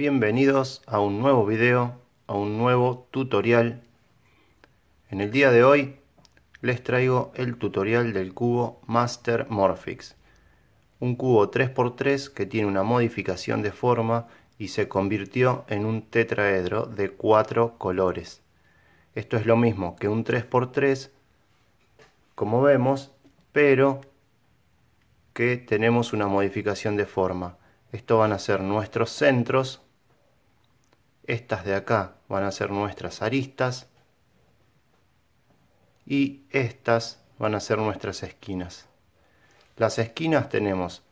Bienvenidos a un nuevo video, a un nuevo tutorial. En el día de hoy les traigo el tutorial del cubo Master Morphix. Un cubo 3x3 que tiene una modificación de forma y se convirtió en un tetraedro de cuatro colores. Esto es lo mismo que un 3x3, como vemos, pero que tenemos una modificación de forma. Esto van a ser nuestros centros estas de acá van a ser nuestras aristas. Y estas van a ser nuestras esquinas. Las esquinas tenemos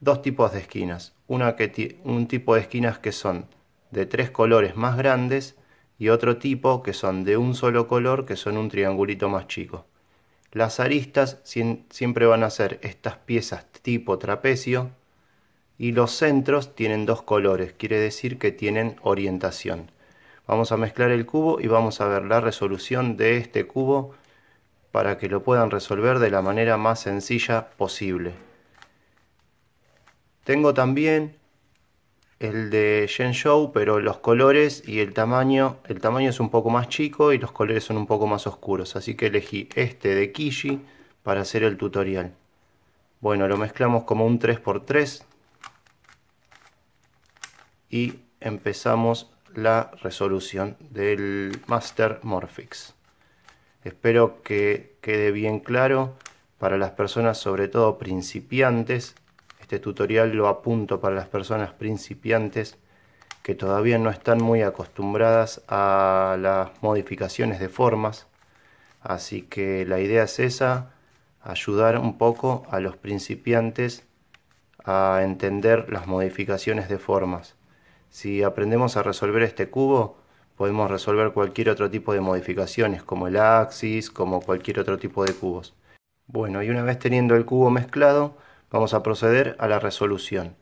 dos tipos de esquinas. Una que un tipo de esquinas que son de tres colores más grandes y otro tipo que son de un solo color, que son un triangulito más chico. Las aristas siempre van a ser estas piezas tipo trapecio y los centros tienen dos colores, quiere decir que tienen orientación. Vamos a mezclar el cubo y vamos a ver la resolución de este cubo para que lo puedan resolver de la manera más sencilla posible. Tengo también el de Shenzhou, pero los colores y el tamaño, el tamaño es un poco más chico y los colores son un poco más oscuros, así que elegí este de Kishi para hacer el tutorial. Bueno, lo mezclamos como un 3x3 y empezamos la resolución del Master Morphix. Espero que quede bien claro para las personas, sobre todo principiantes. Este tutorial lo apunto para las personas principiantes que todavía no están muy acostumbradas a las modificaciones de formas. Así que la idea es esa, ayudar un poco a los principiantes a entender las modificaciones de formas. Si aprendemos a resolver este cubo, podemos resolver cualquier otro tipo de modificaciones, como el axis, como cualquier otro tipo de cubos. Bueno, y una vez teniendo el cubo mezclado, vamos a proceder a la resolución.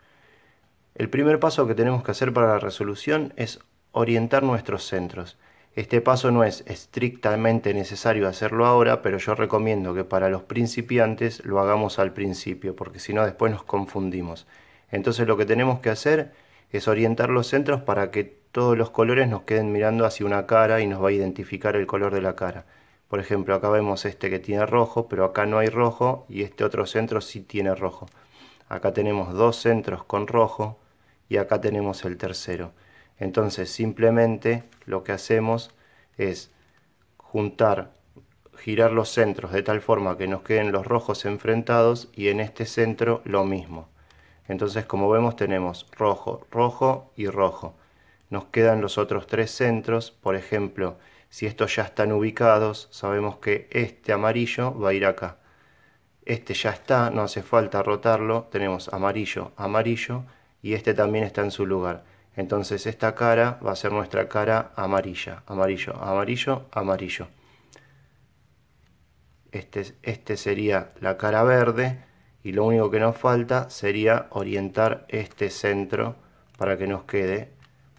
El primer paso que tenemos que hacer para la resolución es orientar nuestros centros. Este paso no es estrictamente necesario hacerlo ahora, pero yo recomiendo que para los principiantes lo hagamos al principio, porque si no después nos confundimos. Entonces lo que tenemos que hacer es orientar los centros para que todos los colores nos queden mirando hacia una cara y nos va a identificar el color de la cara. Por ejemplo, acá vemos este que tiene rojo, pero acá no hay rojo y este otro centro sí tiene rojo. Acá tenemos dos centros con rojo y acá tenemos el tercero. Entonces simplemente lo que hacemos es juntar, girar los centros de tal forma que nos queden los rojos enfrentados y en este centro lo mismo. Entonces, como vemos, tenemos rojo, rojo y rojo. Nos quedan los otros tres centros, por ejemplo, si estos ya están ubicados, sabemos que este amarillo va a ir acá. Este ya está, no hace falta rotarlo, tenemos amarillo, amarillo y este también está en su lugar. Entonces esta cara va a ser nuestra cara amarilla, amarillo, amarillo, amarillo. Este, este sería la cara verde y lo único que nos falta sería orientar este centro para que nos quede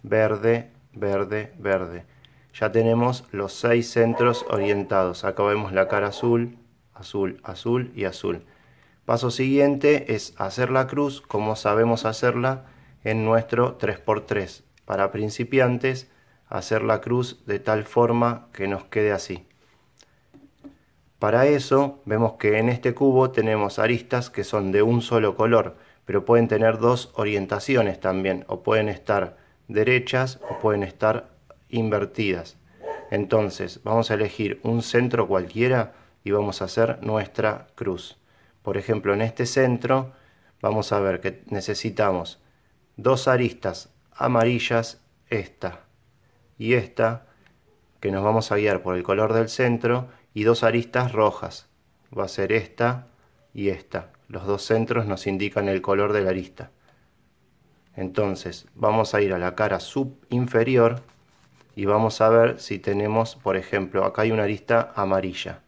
verde, verde, verde. Ya tenemos los seis centros orientados. Acá vemos la cara azul, azul, azul y azul. Paso siguiente es hacer la cruz como sabemos hacerla en nuestro 3x3. Para principiantes, hacer la cruz de tal forma que nos quede así. Para eso vemos que en este cubo tenemos aristas que son de un solo color, pero pueden tener dos orientaciones también, o pueden estar derechas o pueden estar invertidas. Entonces vamos a elegir un centro cualquiera y vamos a hacer nuestra cruz. Por ejemplo, en este centro vamos a ver que necesitamos dos aristas amarillas, esta y esta, que nos vamos a guiar por el color del centro y dos aristas rojas. Va a ser esta y esta. Los dos centros nos indican el color de la arista. Entonces vamos a ir a la cara subinferior y vamos a ver si tenemos, por ejemplo, acá hay una arista amarilla.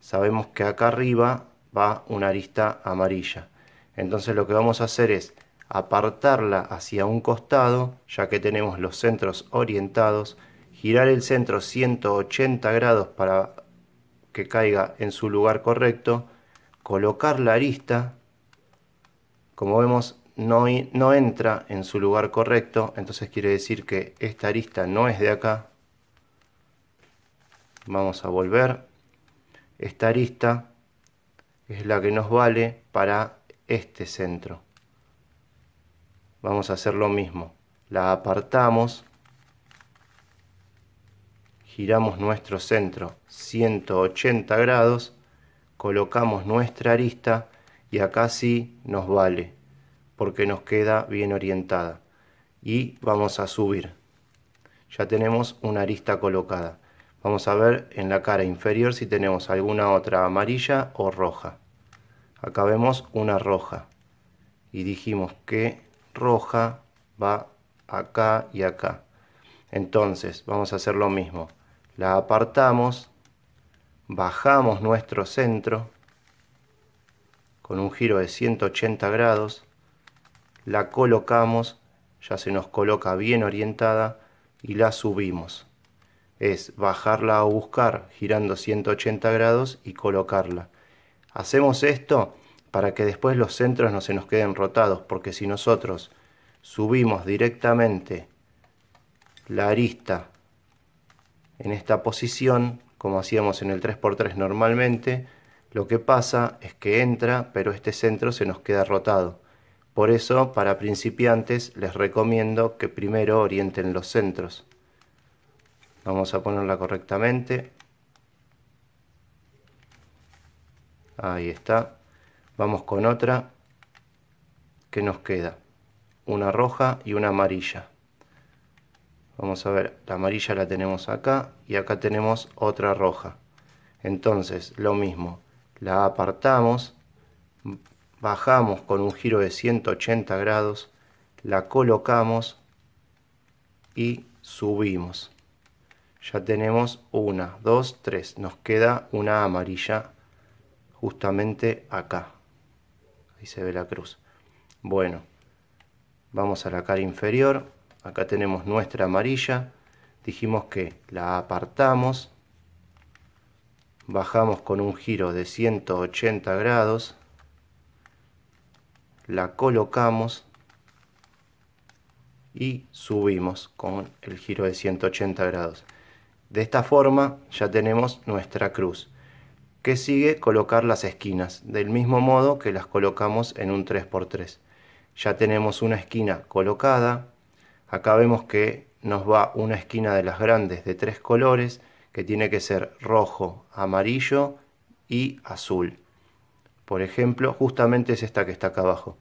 Sabemos que acá arriba va una arista amarilla. Entonces lo que vamos a hacer es apartarla hacia un costado, ya que tenemos los centros orientados, girar el centro 180 grados para que caiga en su lugar correcto, colocar la arista, como vemos no, no entra en su lugar correcto, entonces quiere decir que esta arista no es de acá. Vamos a volver. Esta arista es la que nos vale para este centro. Vamos a hacer lo mismo. La apartamos giramos nuestro centro 180 grados, colocamos nuestra arista y acá sí nos vale porque nos queda bien orientada y vamos a subir ya tenemos una arista colocada vamos a ver en la cara inferior si tenemos alguna otra amarilla o roja acá vemos una roja y dijimos que roja va acá y acá entonces vamos a hacer lo mismo la apartamos, bajamos nuestro centro con un giro de 180 grados, la colocamos, ya se nos coloca bien orientada y la subimos. Es bajarla a buscar girando 180 grados y colocarla. Hacemos esto para que después los centros no se nos queden rotados, porque si nosotros subimos directamente la arista en esta posición, como hacíamos en el 3x3 normalmente, lo que pasa es que entra, pero este centro se nos queda rotado. Por eso, para principiantes, les recomiendo que primero orienten los centros. Vamos a ponerla correctamente. Ahí está. Vamos con otra que nos queda. Una roja y una amarilla. Vamos a ver, la amarilla la tenemos acá y acá tenemos otra roja. Entonces, lo mismo, la apartamos, bajamos con un giro de 180 grados, la colocamos y subimos. Ya tenemos una, dos, tres. Nos queda una amarilla justamente acá. Ahí se ve la cruz. Bueno, vamos a la cara inferior acá tenemos nuestra amarilla, dijimos que la apartamos, bajamos con un giro de 180 grados, la colocamos y subimos con el giro de 180 grados. De esta forma ya tenemos nuestra cruz, que sigue colocar las esquinas, del mismo modo que las colocamos en un 3x3. Ya tenemos una esquina colocada, Acá vemos que nos va una esquina de las grandes de tres colores que tiene que ser rojo, amarillo y azul. Por ejemplo, justamente es esta que está acá abajo.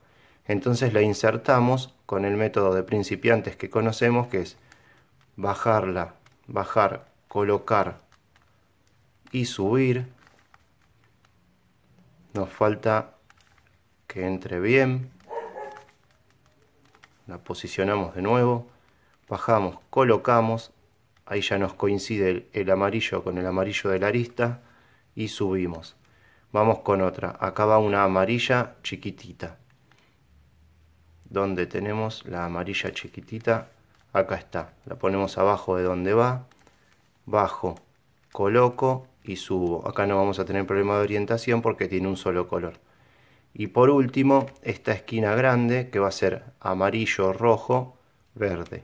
Entonces la insertamos con el método de principiantes que conocemos que es bajarla, bajar, colocar y subir. Nos falta que entre bien la posicionamos de nuevo, bajamos, colocamos, ahí ya nos coincide el, amarillo con el amarillo de la arista y subimos. Vamos con otra, acá va una amarilla chiquitita, donde tenemos la amarilla chiquitita, acá está, la ponemos abajo de donde va, bajo, coloco y subo. Acá no vamos a tener problema de orientación porque tiene un solo color. Y por último, esta esquina grande que va a ser amarillo, rojo, verde,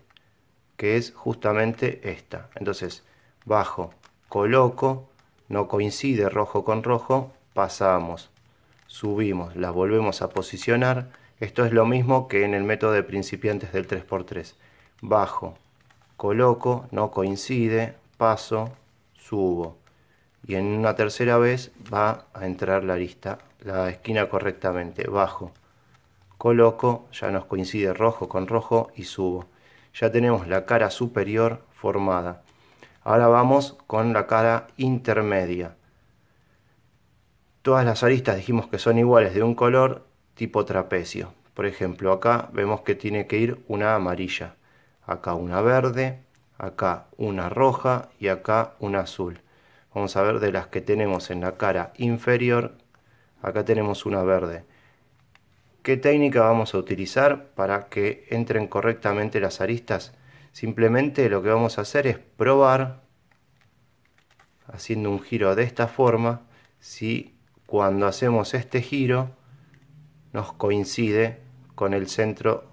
que es justamente esta. Entonces, bajo, coloco, no coincide rojo con rojo, pasamos, subimos, las volvemos a posicionar. Esto es lo mismo que en el método de principiantes del 3x3. Bajo, coloco, no coincide, paso, subo. Y en una tercera vez va a entrar la arista la esquina correctamente, bajo, coloco, ya nos coincide rojo con rojo y subo. Ya tenemos la cara superior formada. Ahora vamos con la cara intermedia. Todas las aristas dijimos que son iguales de un color tipo trapecio. Por ejemplo, acá vemos que tiene que ir una amarilla, acá una verde, acá una roja y acá una azul. Vamos a ver de las que tenemos en la cara inferior acá tenemos una verde. ¿Qué técnica vamos a utilizar para que entren correctamente las aristas? Simplemente lo que vamos a hacer es probar, haciendo un giro de esta forma, si cuando hacemos este giro nos coincide con el centro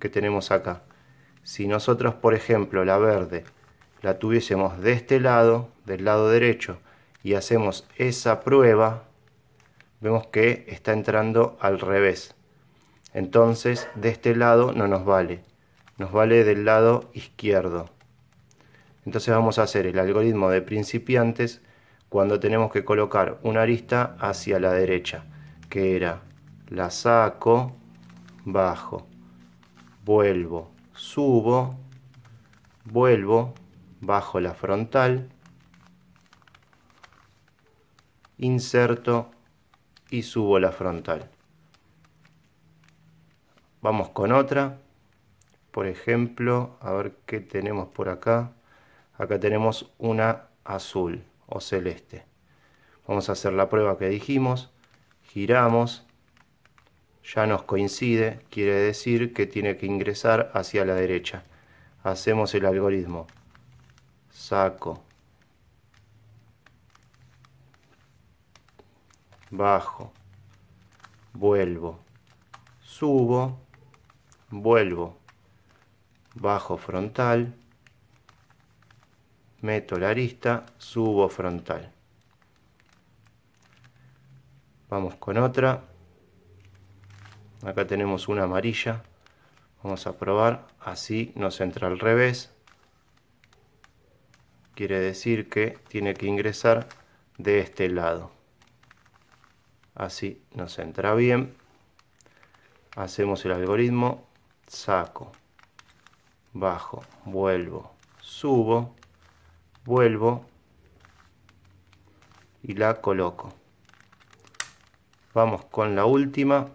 que tenemos acá. Si nosotros, por ejemplo, la verde la tuviésemos de este lado, del lado derecho, y hacemos esa prueba, vemos que está entrando al revés. Entonces, de este lado no nos vale. Nos vale del lado izquierdo. Entonces vamos a hacer el algoritmo de principiantes cuando tenemos que colocar una arista hacia la derecha, que era la saco, bajo, vuelvo, subo, vuelvo, bajo la frontal, inserto, y subo la frontal. Vamos con otra. Por ejemplo, a ver qué tenemos por acá. Acá tenemos una azul o celeste. Vamos a hacer la prueba que dijimos. Giramos. Ya nos coincide. Quiere decir que tiene que ingresar hacia la derecha. Hacemos el algoritmo. Saco bajo, vuelvo, subo, vuelvo, bajo frontal, meto la arista, subo frontal. Vamos con otra. Acá tenemos una amarilla. Vamos a probar. Así nos entra al revés. Quiere decir que tiene que ingresar de este lado así nos entra bien hacemos el algoritmo saco bajo vuelvo subo vuelvo y la coloco vamos con la última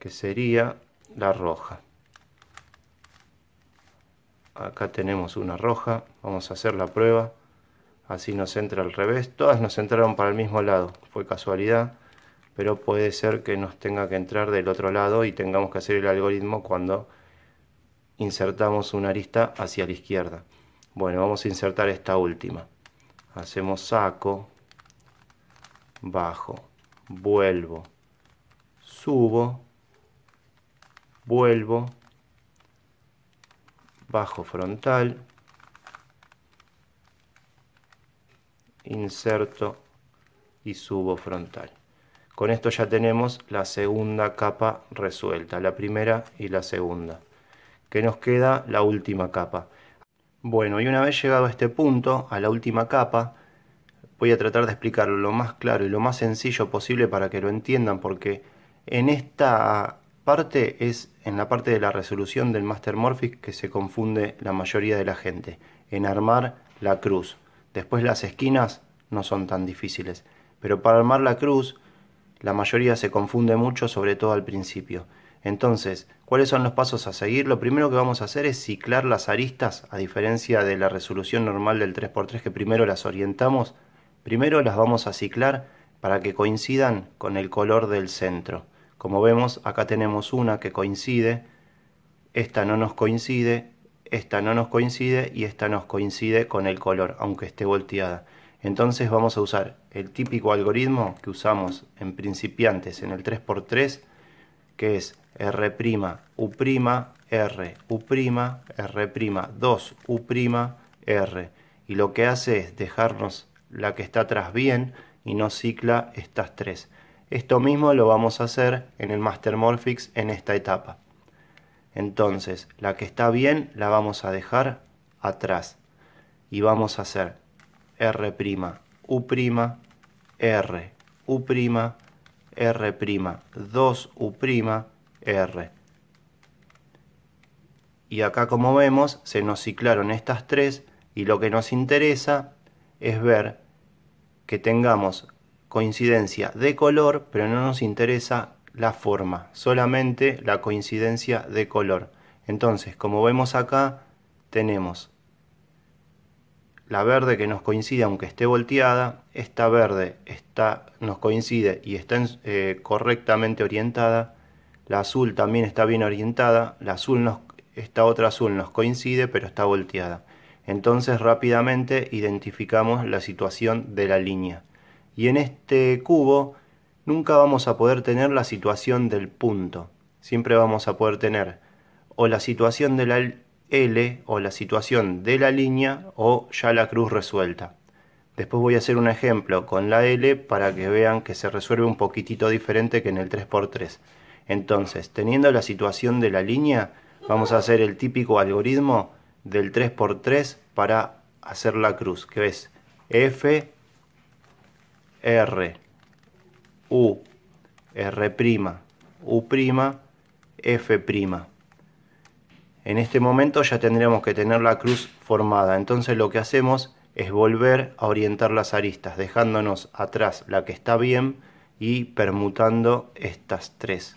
que sería la roja acá tenemos una roja vamos a hacer la prueba así nos entra al revés. Todas nos entraron para el mismo lado, fue casualidad, pero puede ser que nos tenga que entrar del otro lado y tengamos que hacer el algoritmo cuando insertamos una arista hacia la izquierda. Bueno, vamos a insertar esta última. Hacemos saco, bajo, vuelvo, subo, vuelvo, bajo frontal, inserto y subo frontal. Con esto ya tenemos la segunda capa resuelta, la primera y la segunda. Que nos queda la última capa. Bueno, y una vez llegado a este punto, a la última capa, voy a tratar de explicarlo lo más claro y lo más sencillo posible para que lo entiendan, porque en esta parte es en la parte de la resolución del Master Morphic que se confunde la mayoría de la gente, en armar la cruz. Después las esquinas no son tan difíciles, pero para armar la cruz la mayoría se confunde mucho, sobre todo al principio. Entonces, ¿cuáles son los pasos a seguir? Lo primero que vamos a hacer es ciclar las aristas, a diferencia de la resolución normal del 3x3 que primero las orientamos, primero las vamos a ciclar para que coincidan con el color del centro. Como vemos, acá tenemos una que coincide, esta no nos coincide, esta no nos coincide y esta nos coincide con el color, aunque esté volteada. Entonces vamos a usar el típico algoritmo que usamos en principiantes en el 3x3, que es R', U', R, U', R', 2, U', R. Y lo que hace es dejarnos la que está atrás bien y nos cicla estas tres. Esto mismo lo vamos a hacer en el Master Morphics en esta etapa. Entonces, la que está bien la vamos a dejar atrás. Y vamos a hacer R', U', R, U', R', 2U', R. Y acá como vemos se nos ciclaron estas tres y lo que nos interesa es ver que tengamos coincidencia de color, pero no nos interesa la forma, solamente la coincidencia de color. Entonces, como vemos acá, tenemos la verde que nos coincide aunque esté volteada, esta verde está, nos coincide y está eh, correctamente orientada, la azul también está bien orientada, la azul esta otra azul nos coincide pero está volteada. Entonces rápidamente identificamos la situación de la línea. Y en este cubo nunca vamos a poder tener la situación del punto. Siempre vamos a poder tener o la situación de la L o la situación de la línea o ya la cruz resuelta. Después voy a hacer un ejemplo con la L para que vean que se resuelve un poquitito diferente que en el 3x3. Entonces, teniendo la situación de la línea, vamos a hacer el típico algoritmo del 3x3 para hacer la cruz, que es F, R, U, R', U', F'. En este momento ya tendremos que tener la cruz formada, entonces lo que hacemos es volver a orientar las aristas, dejándonos atrás la que está bien y permutando estas tres.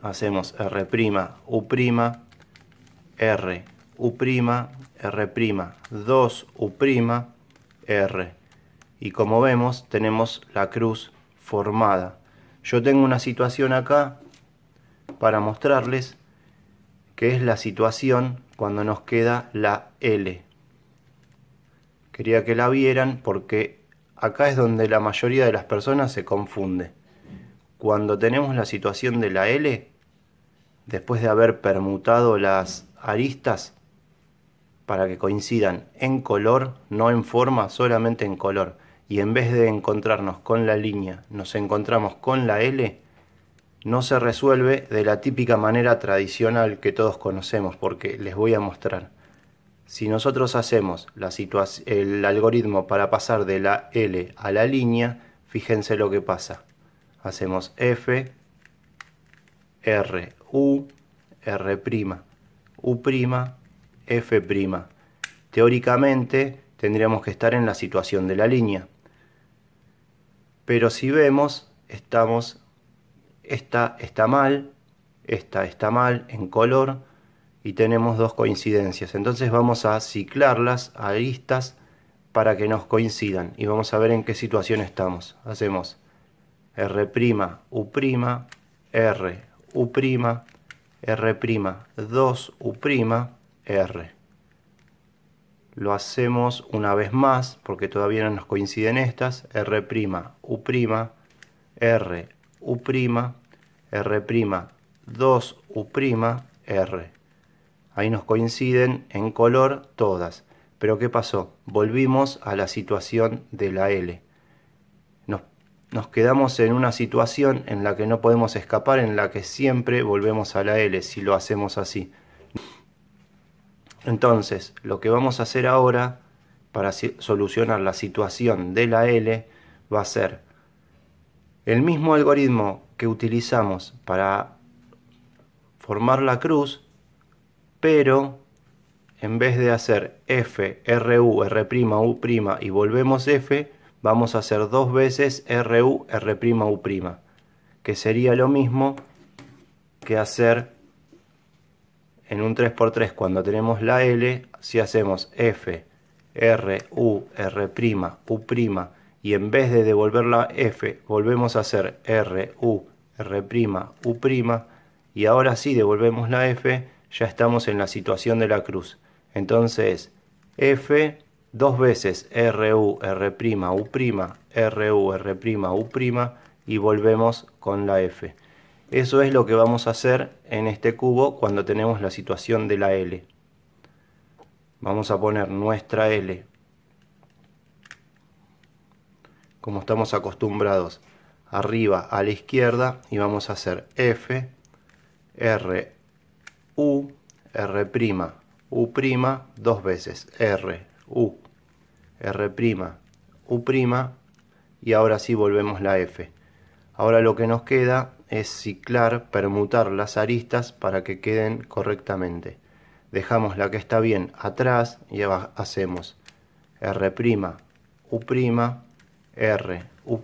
Hacemos R', U', R, U', R', 2, U', R y como vemos tenemos la cruz formada. Yo tengo una situación acá para mostrarles que es la situación cuando nos queda la L. Quería que la vieran porque acá es donde la mayoría de las personas se confunde. Cuando tenemos la situación de la L, después de haber permutado las aristas para que coincidan en color, no en forma, solamente en color y en vez de encontrarnos con la línea, nos encontramos con la L, no se resuelve de la típica manera tradicional que todos conocemos, porque les voy a mostrar. Si nosotros hacemos el algoritmo para pasar de la L a la línea, fíjense lo que pasa. Hacemos F, R, U, R', U', F'. Teóricamente tendríamos que estar en la situación de la línea pero si vemos, estamos, esta está mal, esta está mal en color y tenemos dos coincidencias. Entonces vamos a ciclarlas a listas para que nos coincidan y vamos a ver en qué situación estamos. Hacemos R', U', R, U', R', 2, U', R lo hacemos una vez más porque todavía no nos coinciden estas R', U', R, U', R', 2U', R. Ahí nos coinciden en color todas. Pero ¿qué pasó? Volvimos a la situación de la L. Nos, nos quedamos en una situación en la que no podemos escapar, en la que siempre volvemos a la L si lo hacemos así. Entonces, lo que vamos a hacer ahora para solucionar la situación de la L va a ser el mismo algoritmo que utilizamos para formar la cruz, pero en vez de hacer F, R' U' y volvemos F, vamos a hacer dos veces R' U', que sería lo mismo que hacer en un 3x3 cuando tenemos la L, si hacemos F, R, U, R', U', y en vez de devolver la F, volvemos a hacer R, U, R', U', y ahora sí devolvemos la F, ya estamos en la situación de la cruz. Entonces, F dos veces R, U, R', U', R, U, R', U', y volvemos con la F. Eso es lo que vamos a hacer en este cubo cuando tenemos la situación de la L. Vamos a poner nuestra L, como estamos acostumbrados, arriba a la izquierda y vamos a hacer F, R, U, R', U', dos veces, R, U, R', U', y ahora sí volvemos la F. Ahora lo que nos queda es ciclar, permutar las aristas para que queden correctamente. Dejamos la que está bien atrás y hacemos R', U', R, U',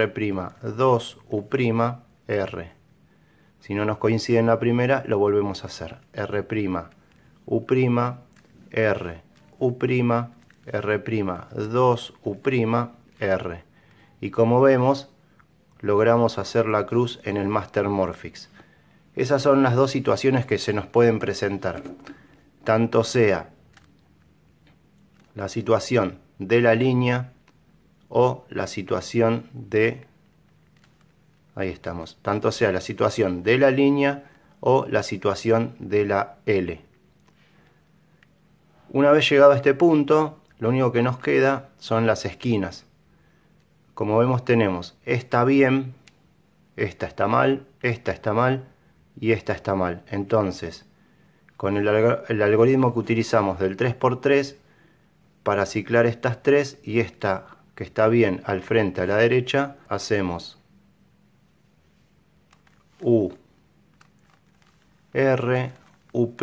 R', 2, U', R. Si no nos coincide en la primera, lo volvemos a hacer. R', U', R, U', R', 2, U', R. Y como vemos, logramos hacer la cruz en el Master Morphix. Esas son las dos situaciones que se nos pueden presentar. Tanto sea la situación de la línea o la situación de... Ahí estamos. Tanto sea la situación de la línea o la situación de la L. Una vez llegado a este punto, lo único que nos queda son las esquinas. Como vemos tenemos esta bien, esta está mal, esta está mal y esta está mal. Entonces, con el, algoritmo que utilizamos del 3x3 para ciclar estas tres y esta que está bien al frente a la derecha, hacemos U, R, U',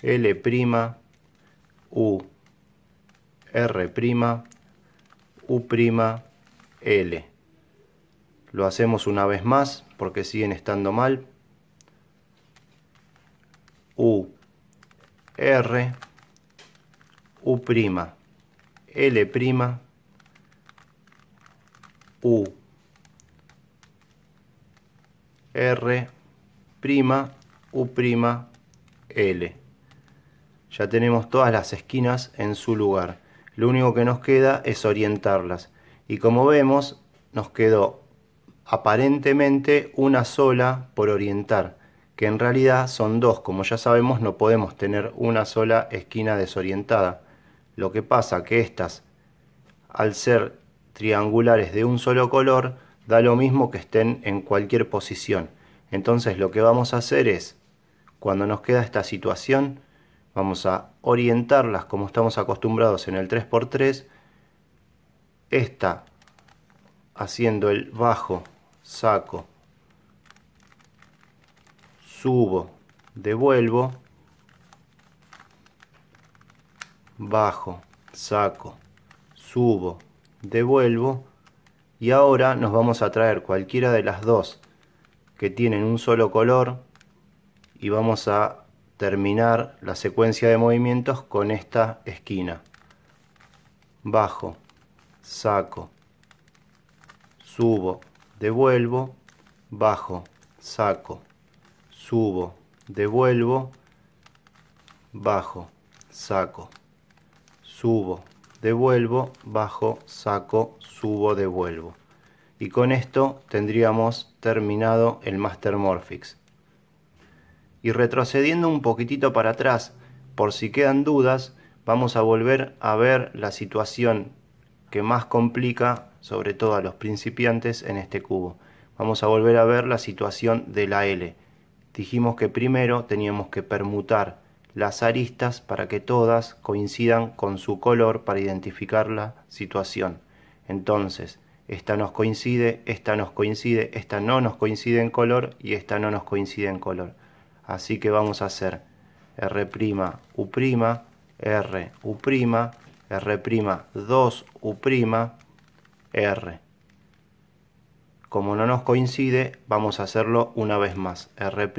L', U, R', U'L. Lo hacemos una vez más porque siguen estando mal. U, R, U', L', U, R, U', L. Ya tenemos todas las esquinas en su lugar. Lo único que nos queda es orientarlas. Y como vemos, nos quedó aparentemente una sola por orientar, que en realidad son dos. Como ya sabemos, no podemos tener una sola esquina desorientada. Lo que pasa que estas, al ser triangulares de un solo color, da lo mismo que estén en cualquier posición. Entonces lo que vamos a hacer es, cuando nos queda esta situación, Vamos a orientarlas como estamos acostumbrados en el 3x3. Esta haciendo el bajo, saco, subo, devuelvo, bajo, saco, subo, devuelvo y ahora nos vamos a traer cualquiera de las dos que tienen un solo color y vamos a terminar la secuencia de movimientos con esta esquina. Bajo, saco, subo, devuelvo, bajo, saco, subo, devuelvo, bajo, saco, subo, devuelvo, bajo, saco, subo, devuelvo. Y con esto tendríamos terminado el Master Morphix y retrocediendo un poquitito para atrás, por si quedan dudas, vamos a volver a ver la situación que más complica, sobre todo a los principiantes, en este cubo. Vamos a volver a ver la situación de la L. Dijimos que primero teníamos que permutar las aristas para que todas coincidan con su color para identificar la situación. Entonces, esta nos coincide, esta nos coincide, esta no nos coincide en color y esta no nos coincide en color. Así que vamos a hacer R', U', R, U', R', 2, U', R. Como no nos coincide, vamos a hacerlo una vez más. R',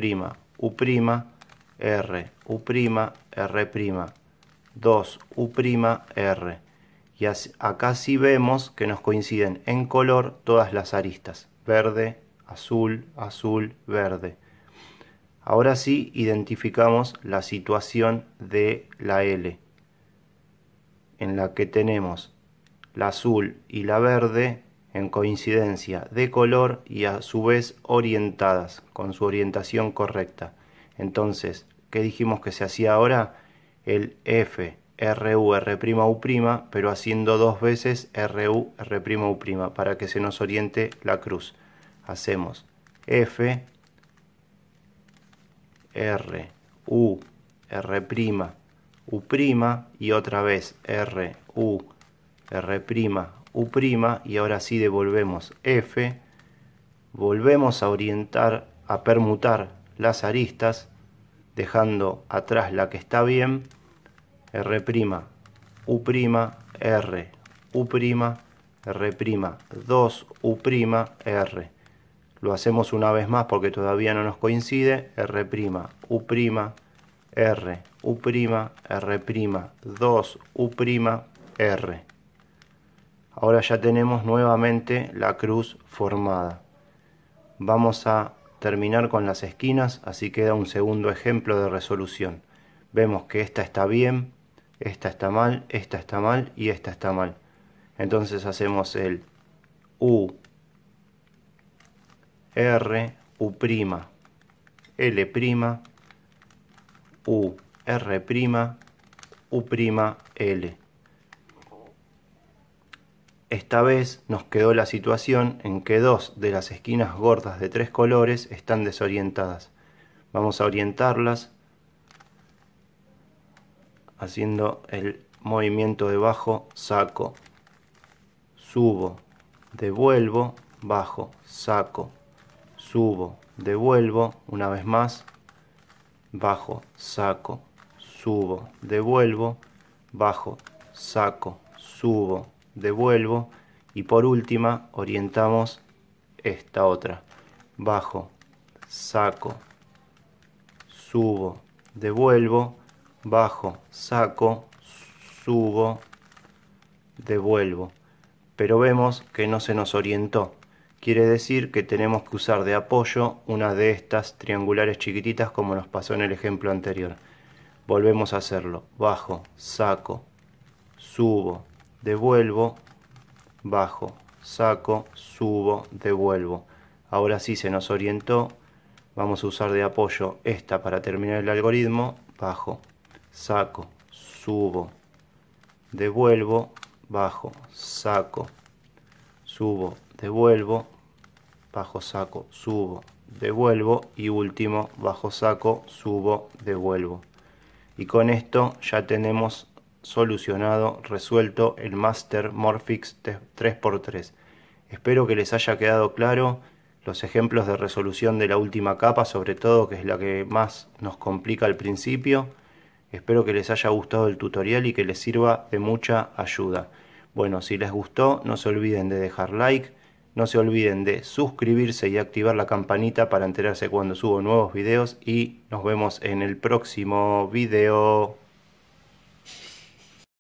U', R, U', R', 2, U', R. Y acá sí vemos que nos coinciden en color todas las aristas. Verde, azul, azul, verde. Ahora sí identificamos la situación de la L, en la que tenemos la azul y la verde en coincidencia de color y a su vez orientadas, con su orientación correcta. Entonces, ¿qué dijimos que se hacía ahora? El F, RU, R'U', pero haciendo dos veces RU, R'U', para que se nos oriente la cruz. Hacemos F, R, U, R', U' y otra vez R, U, R', U' y ahora sí devolvemos F, volvemos a orientar, a permutar las aristas, dejando atrás la que está bien, R', U', R, U', R', 2, U', R lo hacemos una vez más porque todavía no nos coincide, R', U', R, U', R', 2, U', R. Ahora ya tenemos nuevamente la cruz formada. Vamos a terminar con las esquinas, así queda un segundo ejemplo de resolución. Vemos que esta está bien, esta está mal, esta está mal y esta está mal. Entonces hacemos el U, R, U', L', U, R', U', L. Esta vez nos quedó la situación en que dos de las esquinas gordas de tres colores están desorientadas. Vamos a orientarlas haciendo el movimiento de bajo, saco, subo, devuelvo, bajo, saco, subo, devuelvo, una vez más, bajo, saco, subo, devuelvo, bajo, saco, subo, devuelvo y por última orientamos esta otra, bajo, saco, subo, devuelvo, bajo, saco, subo, devuelvo. Pero vemos que no se nos orientó. Quiere decir que tenemos que usar de apoyo una de estas triangulares chiquititas como nos pasó en el ejemplo anterior. Volvemos a hacerlo. Bajo, saco, subo, devuelvo, bajo, saco, subo, devuelvo. Ahora sí se nos orientó. Vamos a usar de apoyo esta para terminar el algoritmo. Bajo, saco, subo, devuelvo, bajo, saco, subo, devuelvo, bajo saco, subo, devuelvo y último bajo saco, subo, devuelvo. Y con esto ya tenemos solucionado, resuelto el Master Morphix 3x3. Espero que les haya quedado claro los ejemplos de resolución de la última capa, sobre todo que es la que más nos complica al principio. Espero que les haya gustado el tutorial y que les sirva de mucha ayuda. Bueno, si les gustó no se olviden de dejar like, no se olviden de suscribirse y activar la campanita para enterarse cuando subo nuevos videos y nos vemos en el próximo video.